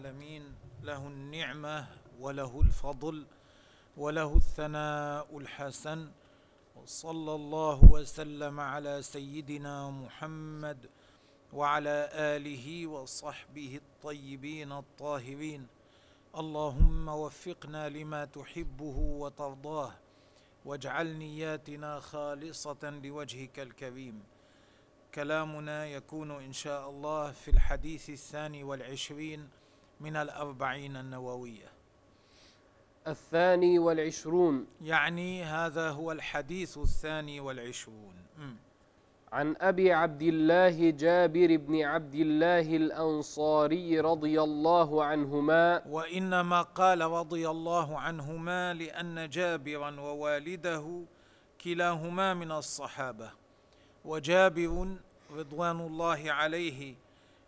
العالمين له النعمة وله الفضل وله الثناء الحسن وصلى الله وسلم على سيدنا محمد وعلى آله وصحبه الطيبين الطاهرين اللهم وفقنا لما تحبه وترضاه واجعل نياتنا خالصة لوجهك الكريم كلامنا يكون إن شاء الله في الحديث الثاني والعشرين من الأربعين النووية الثاني والعشرون يعني هذا هو الحديث الثاني والعشرون م. عن أبي عبد الله جابر بن عبد الله الأنصاري رضي الله عنهما وإنما قال رضي الله عنهما لأن جابرا ووالده كلاهما من الصحابة وجابر رضوان الله عليه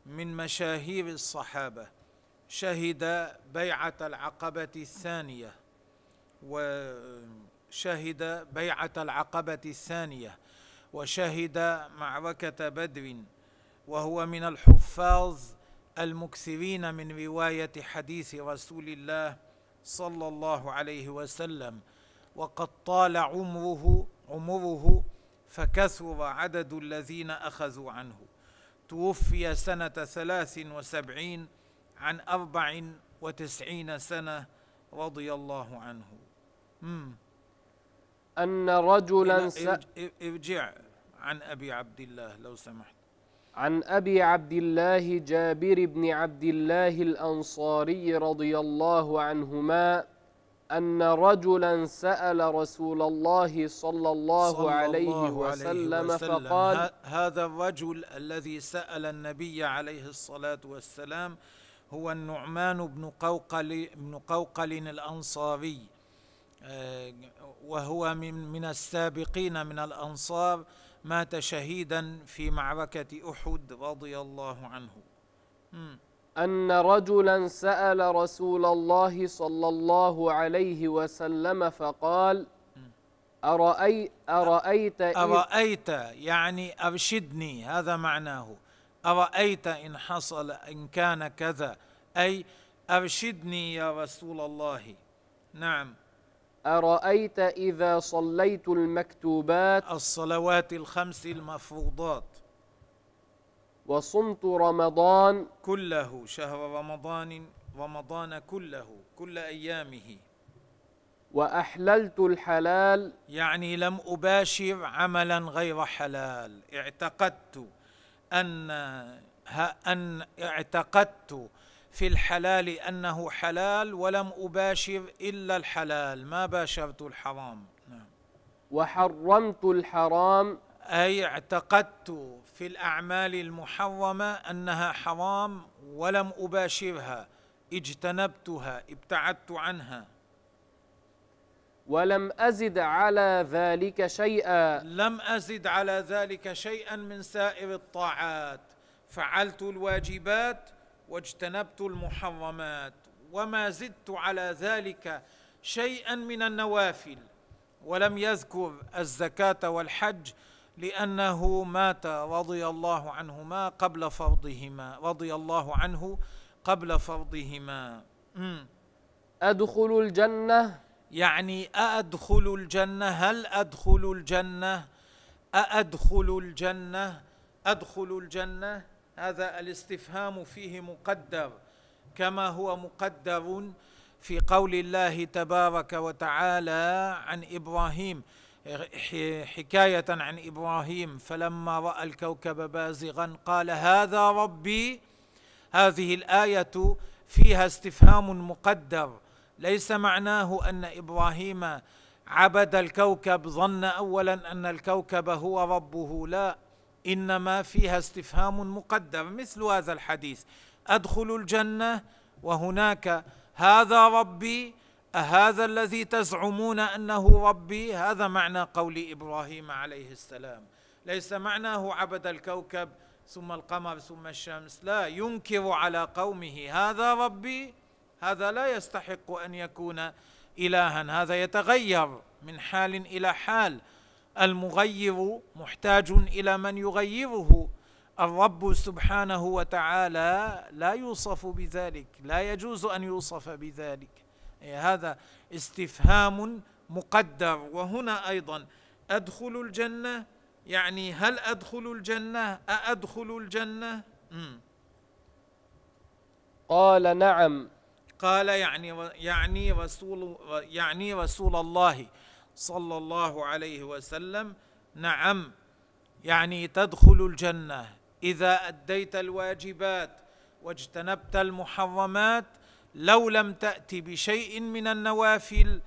من مشاهير الصحابه شهد بيعة العقبة الثانية وشهد بيعة العقبة الثانية وشهد معركة بدر وهو من الحفاظ المكثرين من رواية حديث رسول الله صلى الله عليه وسلم وقد طال عمره عمره فكثر عدد الذين أخذوا عنه توفي سنة ثلاث وسبعين عن أربع وتسعين سنة رضي الله عنه مم. أن رجلا ارجع عن أبي عبد الله لو سمحت عن أبي عبد الله جابر بن عبد الله الأنصاري رضي الله عنهما أن رجلا سأل رسول الله صلى الله, صلى عليه, الله وسلم عليه وسلم فقال هذا الرجل الذي سأل النبي عليه الصلاة والسلام هو النعمان بن قوقل بن قوقل الأنصاري آه، وهو من من السابقين من الأنصار مات شهيدا في معركة أحد رضي الله عنه أن رجلا سأل رسول الله صلى الله عليه وسلم فقال أرأي أرأيت أرأيت يعني أرشدني هذا معناه أرأيت إن حصل إن كان كذا أي أرشدني يا رسول الله نعم أرأيت إذا صليت المكتوبات الصلوات الخمس المفروضات وصمت رمضان كله شهر رمضان رمضان كله كل أيامه وأحللت الحلال يعني لم أباشر عملا غير حلال اعتقدت أن أن اعتقدت في الحلال أنه حلال ولم أباشر إلا الحلال ما باشرت الحرام نعم. وحرمت الحرام أي اعتقدت في الأعمال المحرمة أنها حرام ولم أباشرها اجتنبتها ابتعدت عنها ولم أزد على ذلك شيئا لم أزد على ذلك شيئا من سائر الطاعات فعلت الواجبات واجتنبت المحرمات وما زدت على ذلك شيئا من النوافل ولم يذكر الزكاة والحج لأنه مات رضي الله عنهما قبل فرضهما رضي الله عنه قبل فرضهما أدخل الجنة يعني أأدخل الجنة هل أدخل الجنة أأدخل الجنة أدخل الجنة هذا الاستفهام فيه مقدر كما هو مقدر في قول الله تبارك وتعالى عن إبراهيم حكاية عن إبراهيم فلما رأى الكوكب بازغا قال هذا ربي هذه الآية فيها استفهام مقدر ليس معناه ان ابراهيم عبد الكوكب ظن اولا ان الكوكب هو ربه لا انما فيها استفهام مقدر مثل هذا الحديث ادخل الجنه وهناك هذا ربي أهذا الذي تزعمون أنه ربي هذا معنى قول إبراهيم عليه السلام ليس معناه عبد الكوكب ثم القمر ثم الشمس لا ينكر على قومه هذا ربي هذا لا يستحق ان يكون الها هذا يتغير من حال الى حال المغير محتاج الى من يغيره الرب سبحانه وتعالى لا يوصف بذلك لا يجوز ان يوصف بذلك إيه، هذا استفهام مقدر وهنا ايضا ادخل الجنه يعني هل ادخل الجنه اادخل الجنه قال نعم قال يعني يعني رسول يعني رسول الله صلى الله عليه وسلم نعم يعني تدخل الجنه اذا اديت الواجبات واجتنبت المحرمات لو لم تات بشيء من النوافل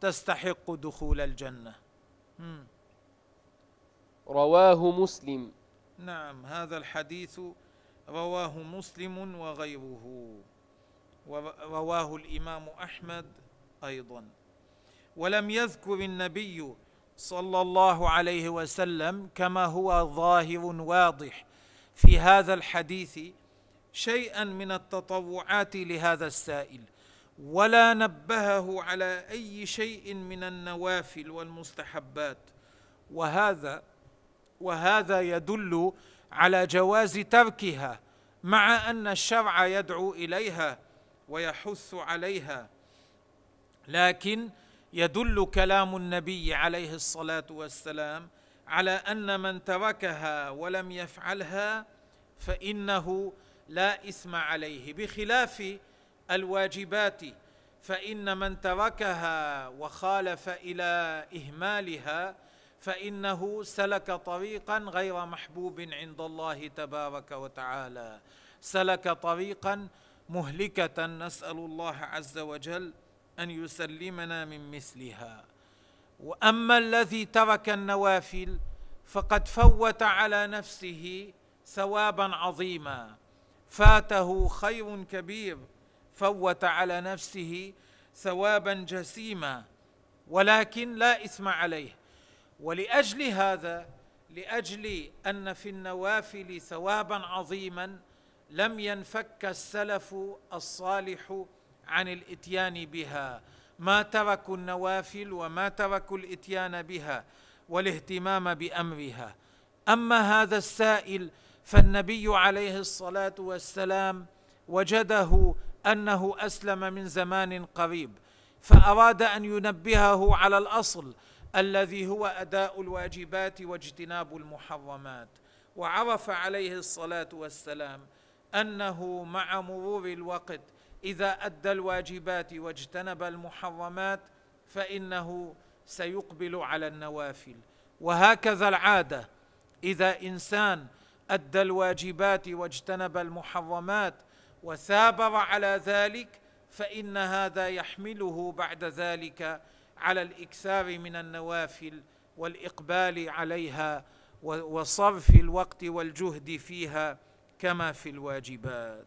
تستحق دخول الجنه رواه مسلم نعم هذا الحديث رواه مسلم وغيره ورواه الامام احمد ايضا ولم يذكر النبي صلى الله عليه وسلم كما هو ظاهر واضح في هذا الحديث شيئا من التطوعات لهذا السائل ولا نبهه على اي شيء من النوافل والمستحبات وهذا وهذا يدل على جواز تركها مع ان الشرع يدعو اليها ويحث عليها لكن يدل كلام النبي عليه الصلاه والسلام على ان من تركها ولم يفعلها فانه لا اثم عليه بخلاف الواجبات فان من تركها وخالف الى اهمالها فانه سلك طريقا غير محبوب عند الله تبارك وتعالى سلك طريقا مهلكه نسال الله عز وجل ان يسلمنا من مثلها واما الذي ترك النوافل فقد فوت على نفسه ثوابا عظيما فاته خير كبير فوت على نفسه ثوابا جسيما ولكن لا اثم عليه ولاجل هذا لاجل ان في النوافل ثوابا عظيما لم ينفك السلف الصالح عن الاتيان بها ما تركوا النوافل وما تركوا الاتيان بها والاهتمام بامرها اما هذا السائل فالنبي عليه الصلاه والسلام وجده انه اسلم من زمان قريب فاراد ان ينبهه على الاصل الذي هو اداء الواجبات واجتناب المحرمات وعرف عليه الصلاه والسلام انه مع مرور الوقت اذا ادى الواجبات واجتنب المحرمات فانه سيقبل على النوافل وهكذا العاده اذا انسان ادى الواجبات واجتنب المحرمات وثابر على ذلك فان هذا يحمله بعد ذلك على الاكثار من النوافل والاقبال عليها وصرف الوقت والجهد فيها كما في الواجبات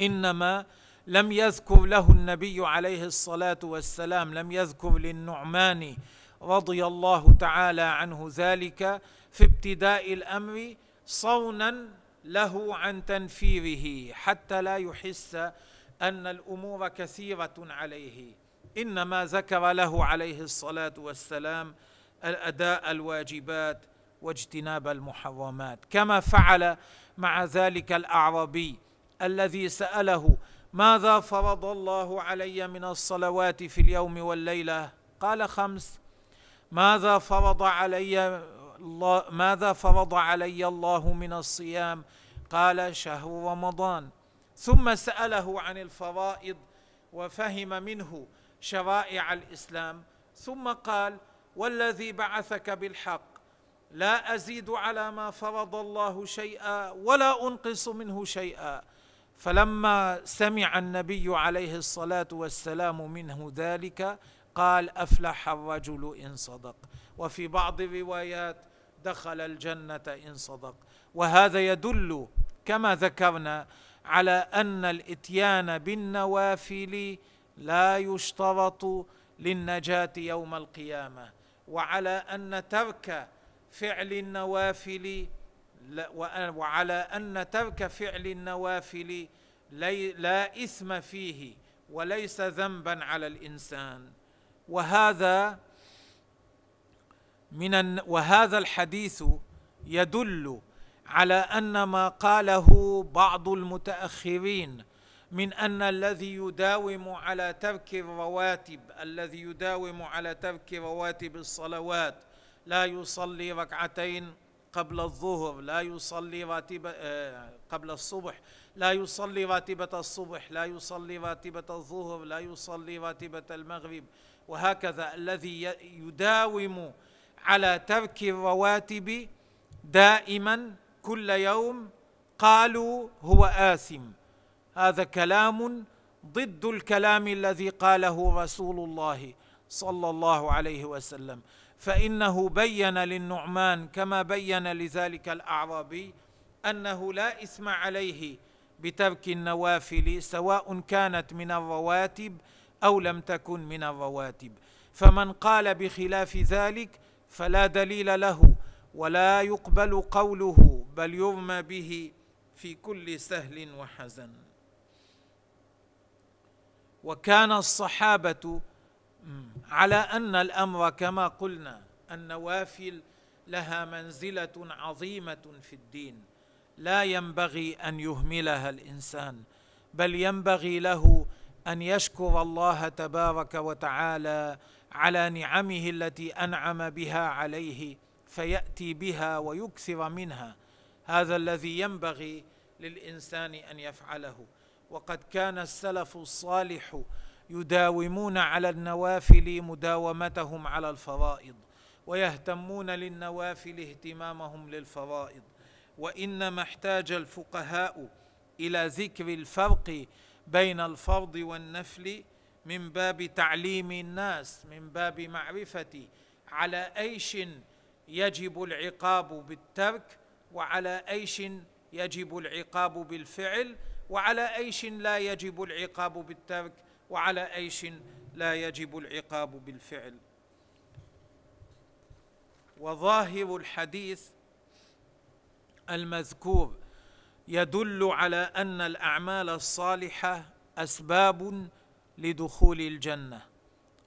انما لم يذكر له النبي عليه الصلاه والسلام لم يذكر للنعمان رضي الله تعالى عنه ذلك في ابتداء الامر صونا له عن تنفيره حتى لا يحس ان الامور كثيره عليه انما ذكر له عليه الصلاه والسلام الاداء الواجبات واجتناب المحرمات كما فعل مع ذلك الاعرابي الذي ساله ماذا فرض الله علي من الصلوات في اليوم والليله قال خمس ماذا فرض علي الله ماذا فرض علي الله من الصيام قال شهر رمضان ثم ساله عن الفرائض وفهم منه شرائع الاسلام ثم قال والذي بعثك بالحق لا ازيد على ما فرض الله شيئا ولا انقص منه شيئا فلما سمع النبي عليه الصلاه والسلام منه ذلك قال افلح الرجل ان صدق وفي بعض الروايات دخل الجنه ان صدق وهذا يدل كما ذكرنا على ان الاتيان بالنوافل لا يشترط للنجاه يوم القيامه وعلى ان ترك فعل النوافل وعلى ان ترك فعل النوافل لا اثم فيه وليس ذنبا على الانسان وهذا من وهذا الحديث يدل على ان ما قاله بعض المتاخرين من ان الذي يداوم على ترك الرواتب الذي يداوم على ترك رواتب الصلوات لا يصلي ركعتين قبل الظهر لا يصلي راتبة آه، قبل الصبح لا يصلي راتبة الصبح لا يصلي راتبة الظهر لا يصلي راتبة المغرب وهكذا الذي يداوم على ترك الرواتب دائما كل يوم قالوا هو آثم هذا كلام ضد الكلام الذي قاله رسول الله صلى الله عليه وسلم فانه بين للنعمان كما بين لذلك الاعرابي انه لا اثم عليه بترك النوافل سواء كانت من الرواتب او لم تكن من الرواتب فمن قال بخلاف ذلك فلا دليل له ولا يقبل قوله بل يرمى به في كل سهل وحزن وكان الصحابه على ان الامر كما قلنا النوافل لها منزله عظيمه في الدين لا ينبغي ان يهملها الانسان بل ينبغي له ان يشكر الله تبارك وتعالى على نعمه التي انعم بها عليه فياتي بها ويكثر منها هذا الذي ينبغي للانسان ان يفعله وقد كان السلف الصالح يداومون على النوافل مداومتهم على الفرائض ويهتمون للنوافل اهتمامهم للفرائض وانما احتاج الفقهاء الى ذكر الفرق بين الفرض والنفل من باب تعليم الناس من باب معرفه على ايش يجب العقاب بالترك وعلى ايش يجب العقاب بالفعل وعلى ايش لا يجب العقاب بالترك وعلى ايش لا يجب العقاب بالفعل وظاهر الحديث المذكور يدل على ان الاعمال الصالحه اسباب لدخول الجنه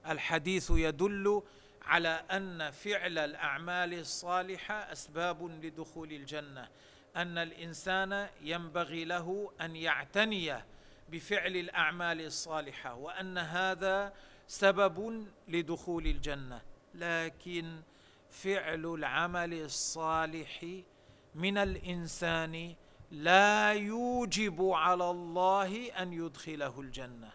الحديث يدل على ان فعل الاعمال الصالحه اسباب لدخول الجنه ان الانسان ينبغي له ان يعتني بفعل الاعمال الصالحه وان هذا سبب لدخول الجنه لكن فعل العمل الصالح من الانسان لا يوجب على الله ان يدخله الجنه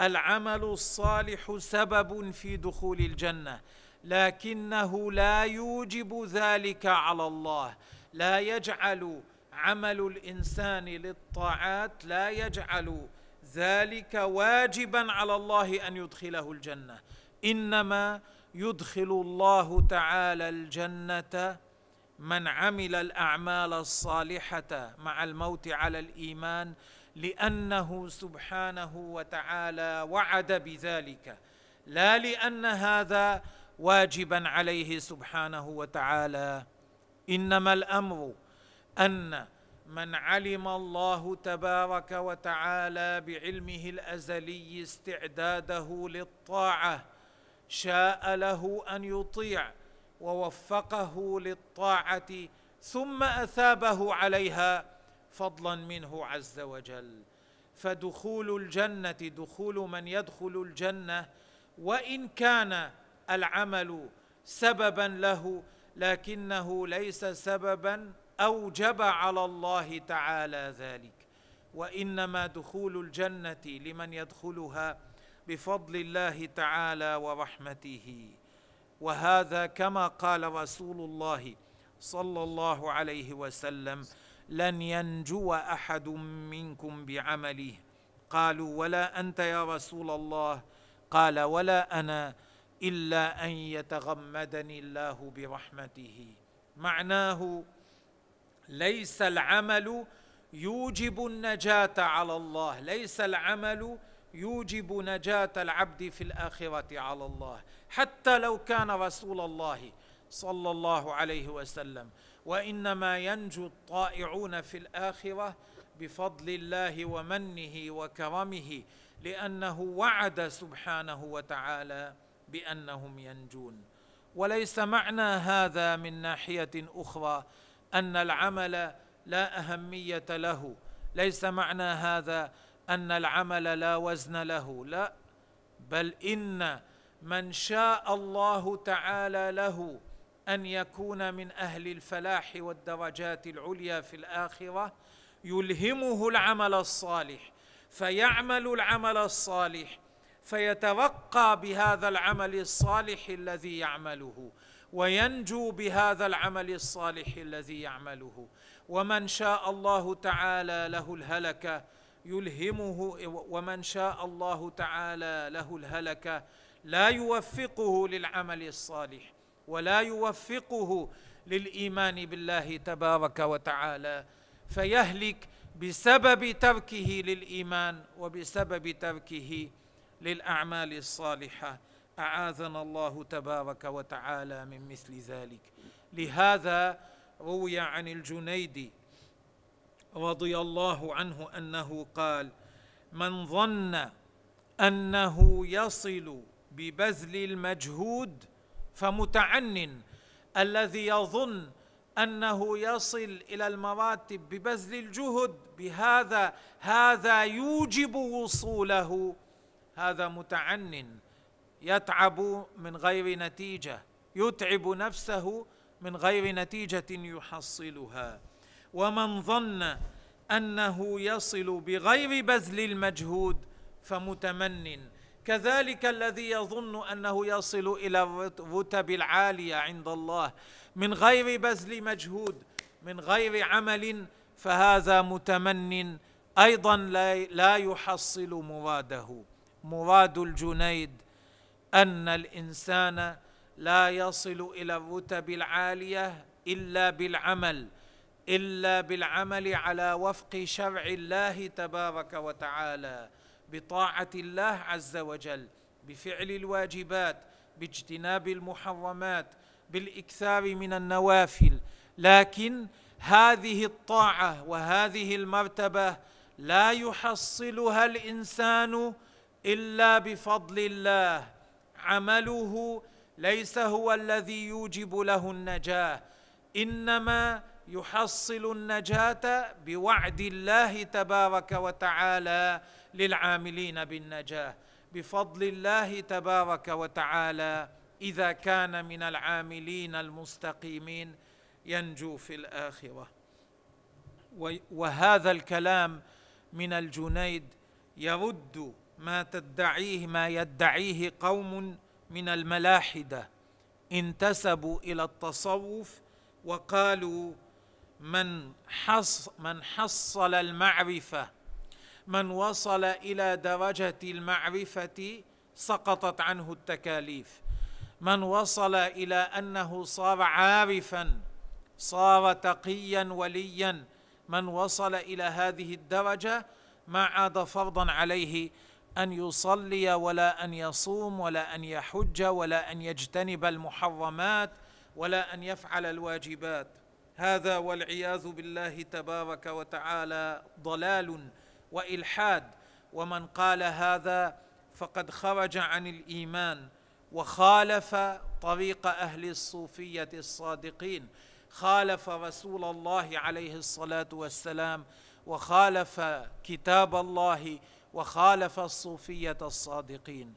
العمل الصالح سبب في دخول الجنه لكنه لا يوجب ذلك على الله لا يجعل عمل الانسان للطاعات لا يجعل ذلك واجبا على الله ان يدخله الجنه انما يدخل الله تعالى الجنه من عمل الاعمال الصالحه مع الموت على الايمان لانه سبحانه وتعالى وعد بذلك لا لان هذا واجبا عليه سبحانه وتعالى انما الامر ان من علم الله تبارك وتعالى بعلمه الازلي استعداده للطاعه شاء له ان يطيع ووفقه للطاعه ثم اثابه عليها فضلا منه عز وجل فدخول الجنه دخول من يدخل الجنه وان كان العمل سببا له لكنه ليس سببا اوجب على الله تعالى ذلك وانما دخول الجنه لمن يدخلها بفضل الله تعالى ورحمته وهذا كما قال رسول الله صلى الله عليه وسلم لن ينجو احد منكم بعمله قالوا ولا انت يا رسول الله قال ولا انا الا ان يتغمدني الله برحمته معناه ليس العمل يوجب النجاة على الله ليس العمل يوجب نجاة العبد في الآخرة على الله حتى لو كان رسول الله صلى الله عليه وسلم وإنما ينجو الطائعون في الآخرة بفضل الله ومنه وكرمه لأنه وعد سبحانه وتعالى بأنهم ينجون وليس معنى هذا من ناحية أخرى ان العمل لا اهميه له ليس معنى هذا ان العمل لا وزن له لا بل ان من شاء الله تعالى له ان يكون من اهل الفلاح والدرجات العليا في الاخره يلهمه العمل الصالح فيعمل العمل الصالح فيترقى بهذا العمل الصالح الذي يعمله وينجو بهذا العمل الصالح الذي يعمله ومن شاء الله تعالى له الهلكه يلهمه ومن شاء الله تعالى له الهلكه لا يوفقه للعمل الصالح ولا يوفقه للايمان بالله تبارك وتعالى فيهلك بسبب تركه للايمان وبسبب تركه للاعمال الصالحه اعاذنا الله تبارك وتعالى من مثل ذلك لهذا روي عن الجنيدي رضي الله عنه انه قال من ظن انه يصل ببذل المجهود فمتعن الذي يظن انه يصل الى المراتب ببذل الجهد بهذا هذا يوجب وصوله هذا متعنن يتعب من غير نتيجه يتعب نفسه من غير نتيجه يحصلها ومن ظن انه يصل بغير بذل المجهود فمتمن كذلك الذي يظن انه يصل الى الرتب العاليه عند الله من غير بذل مجهود من غير عمل فهذا متمن ايضا لا يحصل مراده مراد الجنيد ان الانسان لا يصل الى الرتب العاليه الا بالعمل الا بالعمل على وفق شرع الله تبارك وتعالى بطاعه الله عز وجل بفعل الواجبات باجتناب المحرمات بالاكثار من النوافل لكن هذه الطاعه وهذه المرتبه لا يحصلها الانسان الا بفضل الله عمله ليس هو الذي يوجب له النجاه انما يحصل النجاه بوعد الله تبارك وتعالى للعاملين بالنجاه بفضل الله تبارك وتعالى اذا كان من العاملين المستقيمين ينجو في الاخره وهذا الكلام من الجنيد يرد ما تدعيه ما يدعيه قوم من الملاحده انتسبوا الى التصوف وقالوا من حص من حصل المعرفه من وصل الى درجه المعرفه سقطت عنه التكاليف من وصل الى انه صار عارفا صار تقيا وليا من وصل الى هذه الدرجه ما عاد فرضا عليه ان يصلي ولا ان يصوم ولا ان يحج ولا ان يجتنب المحرمات ولا ان يفعل الواجبات هذا والعياذ بالله تبارك وتعالى ضلال والحاد ومن قال هذا فقد خرج عن الايمان وخالف طريق اهل الصوفيه الصادقين خالف رسول الله عليه الصلاه والسلام وخالف كتاب الله وخالف الصوفيه الصادقين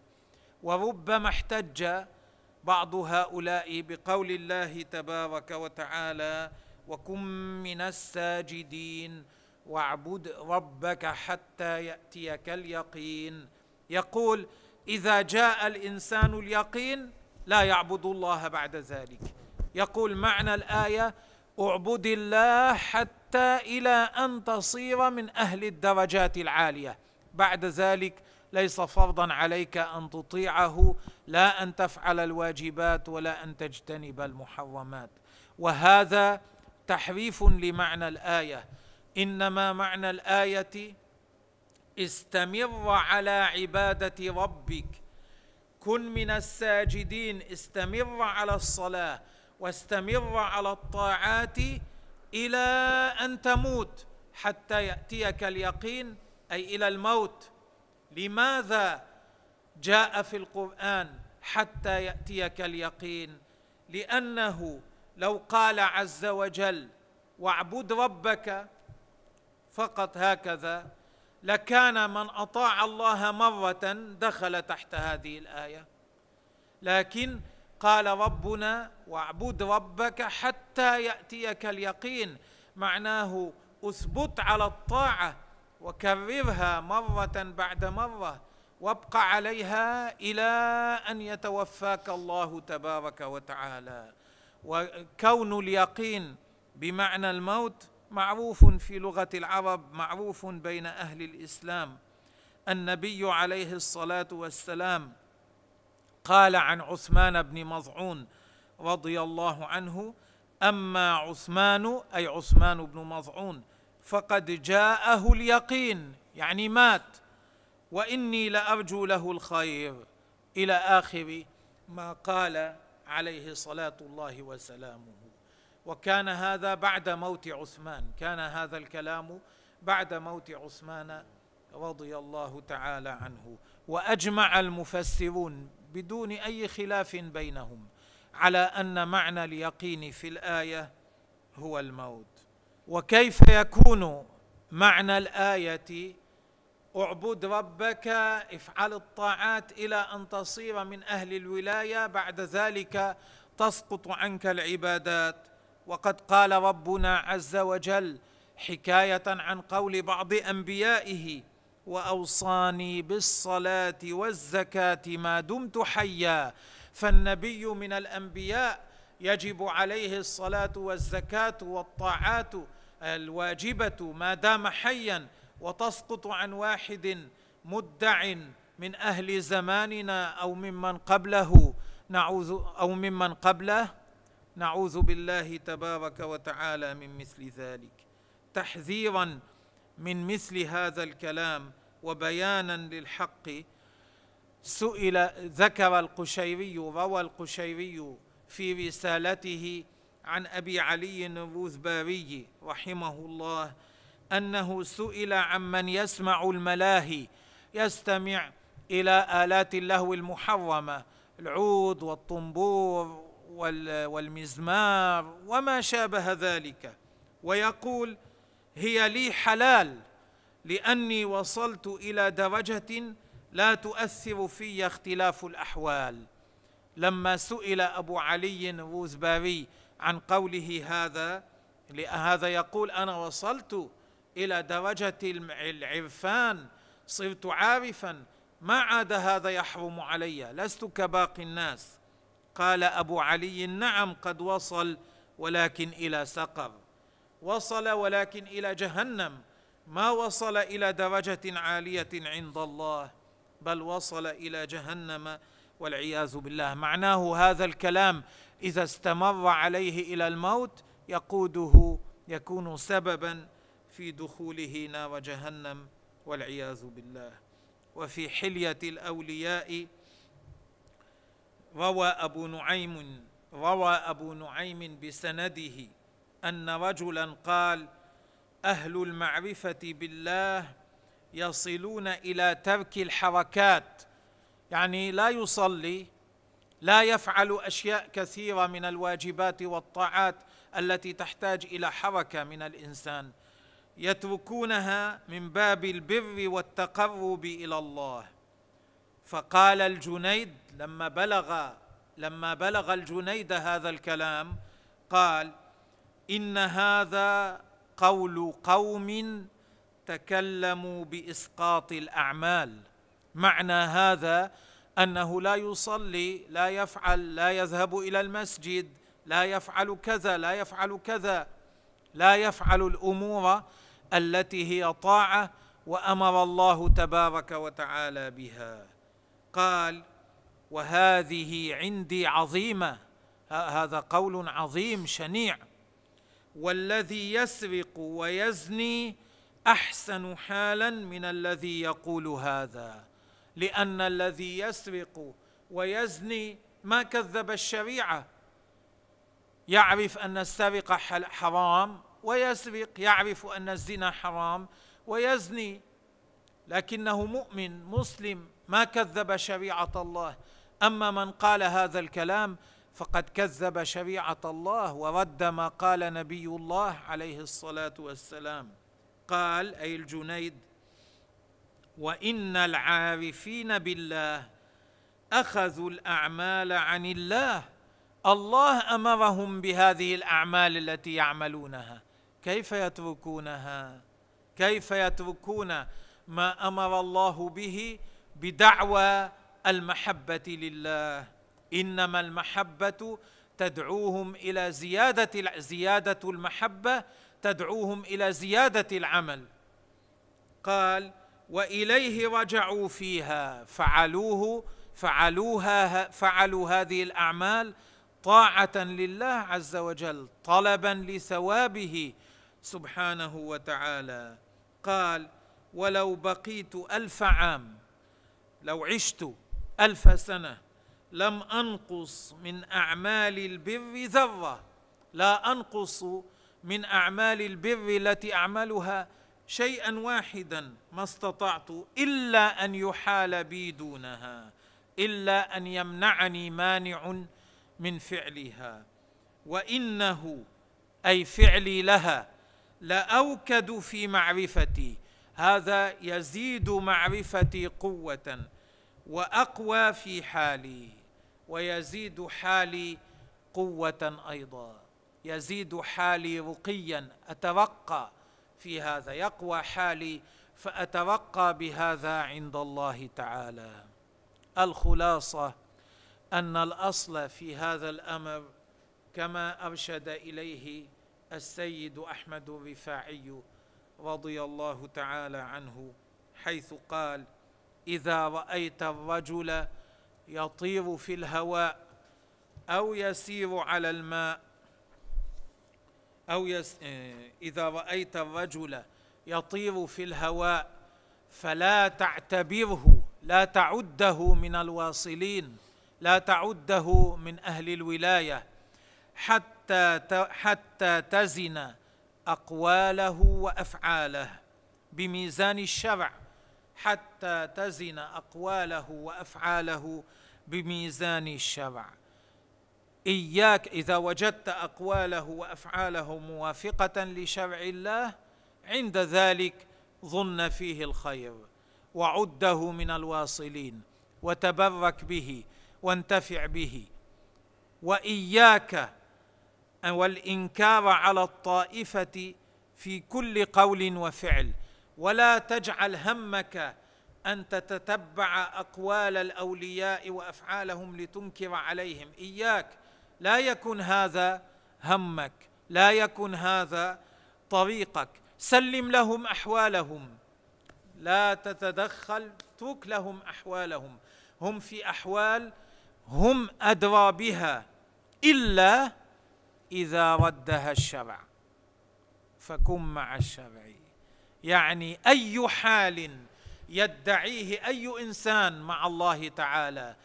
وربما احتج بعض هؤلاء بقول الله تبارك وتعالى وكن من الساجدين واعبد ربك حتى ياتيك اليقين يقول اذا جاء الانسان اليقين لا يعبد الله بعد ذلك يقول معنى الايه اعبد الله حتى الى ان تصير من اهل الدرجات العاليه بعد ذلك ليس فرضا عليك ان تطيعه لا ان تفعل الواجبات ولا ان تجتنب المحرمات وهذا تحريف لمعنى الايه انما معنى الايه استمر على عباده ربك كن من الساجدين استمر على الصلاه واستمر على الطاعات الى ان تموت حتى ياتيك اليقين اي الى الموت لماذا جاء في القران حتى ياتيك اليقين لانه لو قال عز وجل واعبد ربك فقط هكذا لكان من اطاع الله مره دخل تحت هذه الايه لكن قال ربنا واعبد ربك حتى ياتيك اليقين معناه اثبت على الطاعه وكررها مرة بعد مرة وابق عليها إلى أن يتوفاك الله تبارك وتعالى وكون اليقين بمعنى الموت معروف في لغة العرب معروف بين أهل الإسلام النبي عليه الصلاة والسلام قال عن عثمان بن مظعون رضي الله عنه أما عثمان أي عثمان بن مظعون فقد جاءه اليقين يعني مات واني لارجو له الخير الى اخر ما قال عليه صلاه الله وسلامه وكان هذا بعد موت عثمان كان هذا الكلام بعد موت عثمان رضي الله تعالى عنه واجمع المفسرون بدون اي خلاف بينهم على ان معنى اليقين في الايه هو الموت وكيف يكون معنى الايه اعبد ربك افعل الطاعات الى ان تصير من اهل الولايه بعد ذلك تسقط عنك العبادات وقد قال ربنا عز وجل حكايه عن قول بعض انبيائه واوصاني بالصلاه والزكاه ما دمت حيا فالنبي من الانبياء يجب عليه الصلاه والزكاه والطاعات الواجبه ما دام حيا وتسقط عن واحد مدع من اهل زماننا او ممن قبله نعوذ او ممن قبله نعوذ بالله تبارك وتعالى من مثل ذلك تحذيرا من مثل هذا الكلام وبيانا للحق سئل ذكر القشيري روى القشيري في رسالته عن ابي علي الروذباري رحمه الله انه سئل عمن يسمع الملاهي يستمع الى الات اللهو المحرمه العود والطنبور والمزمار وما شابه ذلك ويقول هي لي حلال لاني وصلت الى درجه لا تؤثر في اختلاف الاحوال لما سئل ابو علي الروزباري عن قوله هذا هذا يقول انا وصلت الى درجه العرفان صرت عارفا ما عاد هذا يحرم علي لست كباقي الناس قال ابو علي نعم قد وصل ولكن الى سقر وصل ولكن الى جهنم ما وصل الى درجه عاليه عند الله بل وصل الى جهنم والعياذ بالله معناه هذا الكلام اذا استمر عليه الى الموت يقوده يكون سببا في دخوله نار جهنم والعياذ بالله وفي حليه الاولياء روى ابو نعيم روى ابو نعيم بسنده ان رجلا قال اهل المعرفه بالله يصلون الى ترك الحركات يعني لا يصلي لا يفعل اشياء كثيره من الواجبات والطاعات التي تحتاج الى حركه من الانسان يتركونها من باب البر والتقرب الى الله فقال الجنيد لما بلغ لما بلغ الجنيد هذا الكلام قال ان هذا قول قوم تكلموا باسقاط الاعمال معنى هذا انه لا يصلي لا يفعل لا يذهب الى المسجد لا يفعل كذا لا يفعل كذا لا يفعل الامور التي هي طاعه وامر الله تبارك وتعالى بها قال وهذه عندي عظيمه هذا قول عظيم شنيع والذي يسرق ويزني احسن حالا من الذي يقول هذا لان الذي يسرق ويزني ما كذب الشريعه يعرف ان السرقه حرام ويسرق يعرف ان الزنا حرام ويزني لكنه مؤمن مسلم ما كذب شريعه الله اما من قال هذا الكلام فقد كذب شريعه الله ورد ما قال نبي الله عليه الصلاه والسلام قال اي الجنيد وان العارفين بالله اخذوا الاعمال عن الله الله امرهم بهذه الاعمال التي يعملونها كيف يتركونها كيف يتركون ما امر الله به بدعوى المحبه لله انما المحبه تدعوهم الى زياده زياده المحبه تدعوهم الى زياده العمل قال واليه رجعوا فيها فعلوه فعلوها فعلوا هذه الاعمال طاعه لله عز وجل طلبا لثوابه سبحانه وتعالى قال ولو بقيت الف عام لو عشت الف سنه لم انقص من اعمال البر ذره لا انقص من اعمال البر التي اعملها شيئا واحدا ما استطعت الا ان يحال بي دونها الا ان يمنعني مانع من فعلها وانه اي فعلي لها لاوكد في معرفتي هذا يزيد معرفتي قوه واقوى في حالي ويزيد حالي قوه ايضا يزيد حالي رقيا اترقى في هذا يقوى حالي فاتوقى بهذا عند الله تعالى الخلاصه ان الاصل في هذا الامر كما ارشد اليه السيد احمد الرفاعي رضي الله تعالى عنه حيث قال اذا رايت الرجل يطير في الهواء او يسير على الماء أو يس آه، إذا رأيت الرجل يطير في الهواء فلا تعتبره لا تعده من الواصلين لا تعده من أهل الولاية حتى حتى تزن أقواله وأفعاله بميزان الشرع حتى تزن أقواله وأفعاله بميزان الشرع اياك اذا وجدت اقواله وافعاله موافقه لشرع الله عند ذلك ظن فيه الخير وعده من الواصلين وتبرك به وانتفع به واياك والانكار على الطائفه في كل قول وفعل ولا تجعل همك ان تتتبع اقوال الاولياء وافعالهم لتنكر عليهم اياك لا يكن هذا همك لا يكن هذا طريقك سلم لهم احوالهم لا تتدخل اترك لهم احوالهم هم في احوال هم ادرى بها الا اذا ردها الشرع فكن مع الشرع يعني اي حال يدعيه اي انسان مع الله تعالى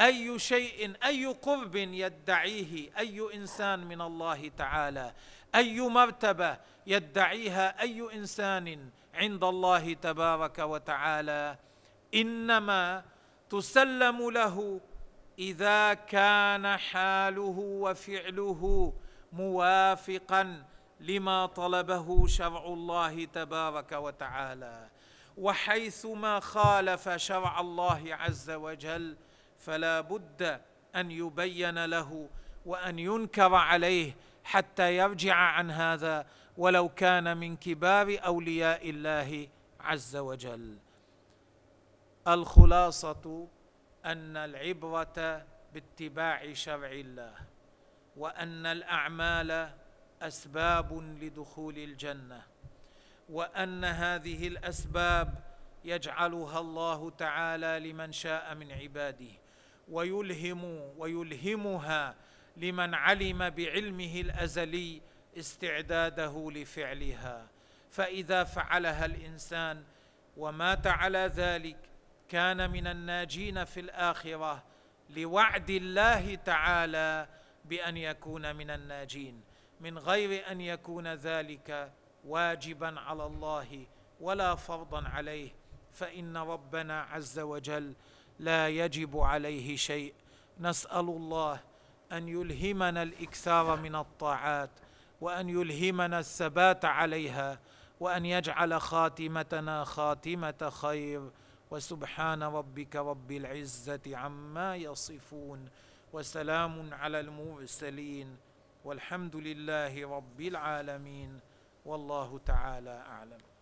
اي شيء اي قرب يدعيه اي انسان من الله تعالى اي مرتبه يدعيها اي انسان عند الله تبارك وتعالى انما تسلم له اذا كان حاله وفعله موافقا لما طلبه شرع الله تبارك وتعالى وحيثما خالف شرع الله عز وجل فلا بد ان يبين له وان ينكر عليه حتى يرجع عن هذا ولو كان من كبار اولياء الله عز وجل الخلاصه ان العبره باتباع شرع الله وان الاعمال اسباب لدخول الجنه وان هذه الاسباب يجعلها الله تعالى لمن شاء من عباده ويلهم ويلهمها لمن علم بعلمه الازلي استعداده لفعلها فاذا فعلها الانسان ومات على ذلك كان من الناجين في الاخره لوعد الله تعالى بان يكون من الناجين من غير ان يكون ذلك واجبا على الله ولا فرضا عليه فان ربنا عز وجل لا يجب عليه شيء نسال الله ان يلهمنا الاكثار من الطاعات وان يلهمنا الثبات عليها وان يجعل خاتمتنا خاتمه خير وسبحان ربك رب العزه عما يصفون وسلام على المرسلين والحمد لله رب العالمين والله تعالى اعلم